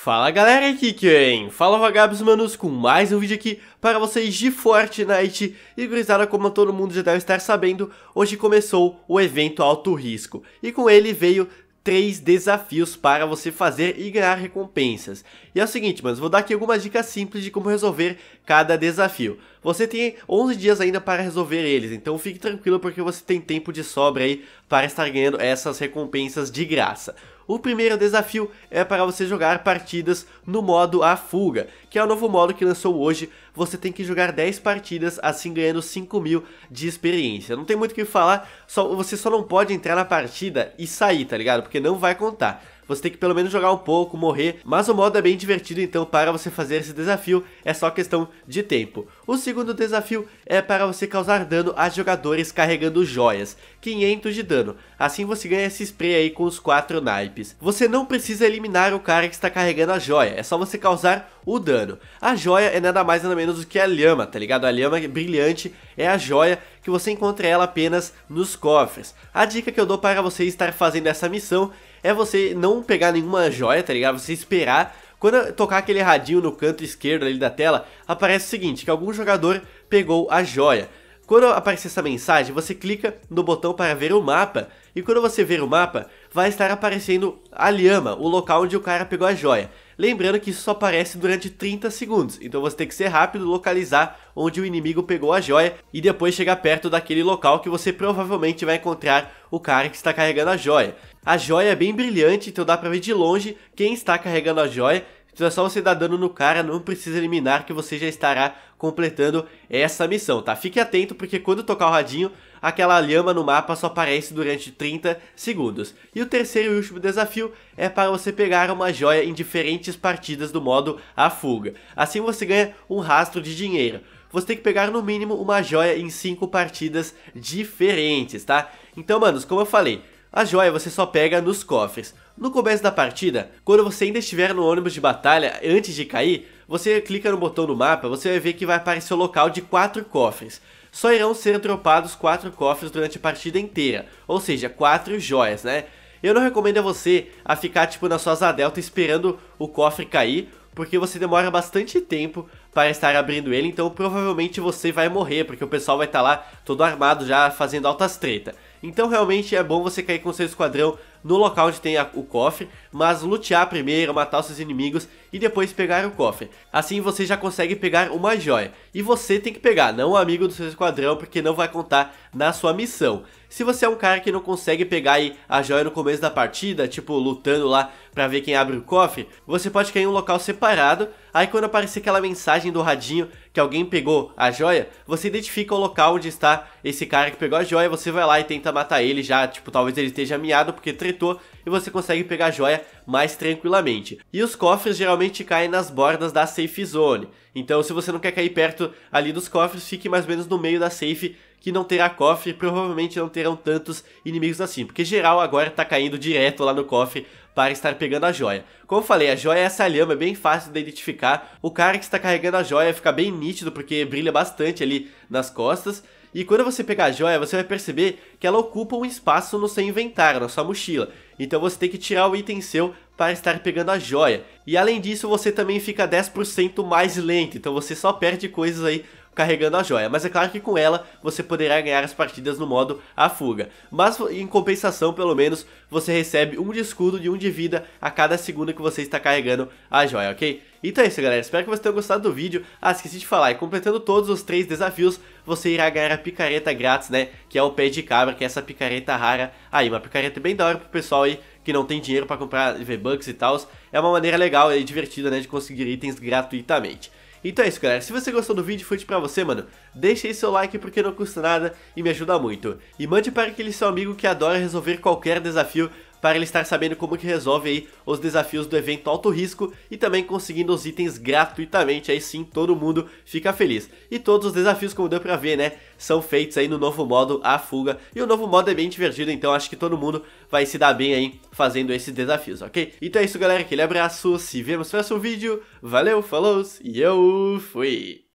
Fala galera, aqui quem? É Fala vagabos manos com mais um vídeo aqui para vocês de Fortnite E gurizada, como todo mundo já deve estar sabendo, hoje começou o evento alto risco E com ele veio três desafios para você fazer e ganhar recompensas E é o seguinte, mas vou dar aqui algumas dicas simples de como resolver cada desafio você tem 11 dias ainda para resolver eles, então fique tranquilo porque você tem tempo de sobra aí para estar ganhando essas recompensas de graça. O primeiro desafio é para você jogar partidas no modo A Fuga, que é o novo modo que lançou hoje. Você tem que jogar 10 partidas, assim ganhando 5 mil de experiência. Não tem muito o que falar, só, você só não pode entrar na partida e sair, tá ligado? Porque não vai contar você tem que pelo menos jogar um pouco, morrer, mas o modo é bem divertido, então para você fazer esse desafio é só questão de tempo. O segundo desafio é para você causar dano a jogadores carregando joias, 500 de dano, assim você ganha esse spray aí com os 4 naipes. Você não precisa eliminar o cara que está carregando a joia, é só você causar o dano. A joia é nada mais nada menos do que a lhama, tá ligado? A lhama brilhante é a joia que você encontra ela apenas nos cofres. A dica que eu dou para você estar fazendo essa missão é você não pegar nenhuma joia, tá ligado? Você esperar. Quando tocar aquele radinho no canto esquerdo ali da tela, aparece o seguinte, que algum jogador pegou a joia. Quando aparecer essa mensagem, você clica no botão para ver o mapa, e quando você ver o mapa, vai estar aparecendo a lhama, o local onde o cara pegou a joia. Lembrando que isso só aparece durante 30 segundos, então você tem que ser rápido, localizar onde o inimigo pegou a joia e depois chegar perto daquele local que você provavelmente vai encontrar o cara que está carregando a joia. A joia é bem brilhante, então dá pra ver de longe quem está carregando a joia é só você dar dano no cara, não precisa eliminar que você já estará completando essa missão, tá? Fique atento porque quando tocar o radinho, aquela lhama no mapa só aparece durante 30 segundos. E o terceiro e último desafio é para você pegar uma joia em diferentes partidas do modo A Fuga. Assim você ganha um rastro de dinheiro você tem que pegar no mínimo uma joia em 5 partidas diferentes, tá? Então, manos, como eu falei, a joia você só pega nos cofres. No começo da partida, quando você ainda estiver no ônibus de batalha antes de cair, você clica no botão do mapa, você vai ver que vai aparecer o local de 4 cofres. Só irão ser dropados 4 cofres durante a partida inteira, ou seja, 4 joias, né? Eu não recomendo a você a ficar tipo na sua asa delta esperando o cofre cair, porque você demora bastante tempo para estar abrindo ele, então provavelmente você vai morrer, porque o pessoal vai estar tá lá todo armado já fazendo altas treta. Então realmente é bom você cair com seu esquadrão no local onde tem a, o cofre, mas lutear primeiro, matar os seus inimigos e depois pegar o cofre. Assim você já consegue pegar uma joia. E você tem que pegar, não o amigo do seu esquadrão, porque não vai contar na sua missão. Se você é um cara que não consegue pegar aí, a joia no começo da partida, tipo lutando lá pra ver quem abre o cofre, você pode cair em um local separado, aí quando aparecer aquela mensagem do radinho que alguém pegou a joia, você identifica o local onde está esse cara que pegou a joia, você vai lá e tenta matar ele já, tipo, talvez ele esteja miado porque tretou, e você consegue pegar a joia mais tranquilamente. E os cofres geralmente caem nas bordas da safe zone, então se você não quer cair perto ali dos cofres, fique mais ou menos no meio da safe que não terá cofre, provavelmente não terão tantos inimigos assim, porque geral agora tá caindo direto lá no cofre para estar pegando a joia. Como falei, a joia é essa lhama, é bem fácil de identificar, o cara que está carregando a joia fica bem nítido porque brilha bastante ali nas costas, e quando você pegar a joia, você vai perceber que ela ocupa um espaço no seu inventário, na sua mochila. Então você tem que tirar o item seu para estar pegando a joia. E além disso, você também fica 10% mais lento, então você só perde coisas aí carregando a joia. Mas é claro que com ela você poderá ganhar as partidas no modo a fuga. Mas em compensação, pelo menos, você recebe um de escudo e um de vida a cada segundo que você está carregando a joia, ok? Então é isso galera, espero que você tenha gostado do vídeo. Ah, esqueci de falar, e completando todos os três desafios, você irá ganhar a picareta grátis, né? Que é o pé de cabra, que é essa picareta rara aí, uma picareta bem da hora pro pessoal aí que não tem dinheiro para comprar V-Bucks e tal. É uma maneira legal e divertida, né, de conseguir itens gratuitamente. Então é isso, galera. Se você gostou do vídeo e foi pra você, mano, deixe aí seu like porque não custa nada e me ajuda muito. E mande para aquele seu amigo que adora resolver qualquer desafio para ele estar sabendo como que resolve aí os desafios do evento alto risco e também conseguindo os itens gratuitamente, aí sim todo mundo fica feliz. E todos os desafios, como deu para ver, né, são feitos aí no novo modo A Fuga, e o novo modo é bem divertido, então acho que todo mundo vai se dar bem aí fazendo esses desafios, ok? Então é isso galera, aquele abraço, se vemos no próximo vídeo, valeu, falou e eu fui!